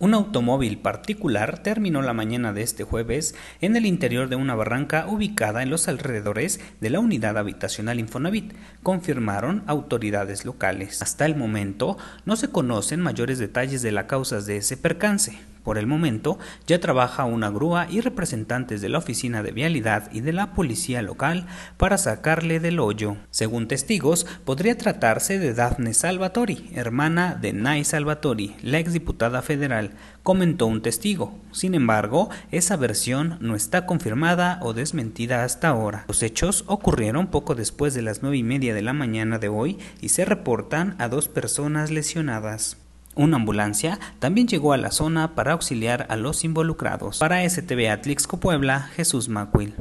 Un automóvil particular terminó la mañana de este jueves en el interior de una barranca ubicada en los alrededores de la unidad habitacional Infonavit, confirmaron autoridades locales. Hasta el momento no se conocen mayores detalles de las causas de ese percance, por el momento, ya trabaja una grúa y representantes de la Oficina de Vialidad y de la Policía Local para sacarle del hoyo. Según testigos, podría tratarse de Daphne Salvatori, hermana de Nay Salvatori, la exdiputada federal, comentó un testigo. Sin embargo, esa versión no está confirmada o desmentida hasta ahora. Los hechos ocurrieron poco después de las nueve y media de la mañana de hoy y se reportan a dos personas lesionadas. Una ambulancia también llegó a la zona para auxiliar a los involucrados. Para STV Atlixco Puebla, Jesús Macuil.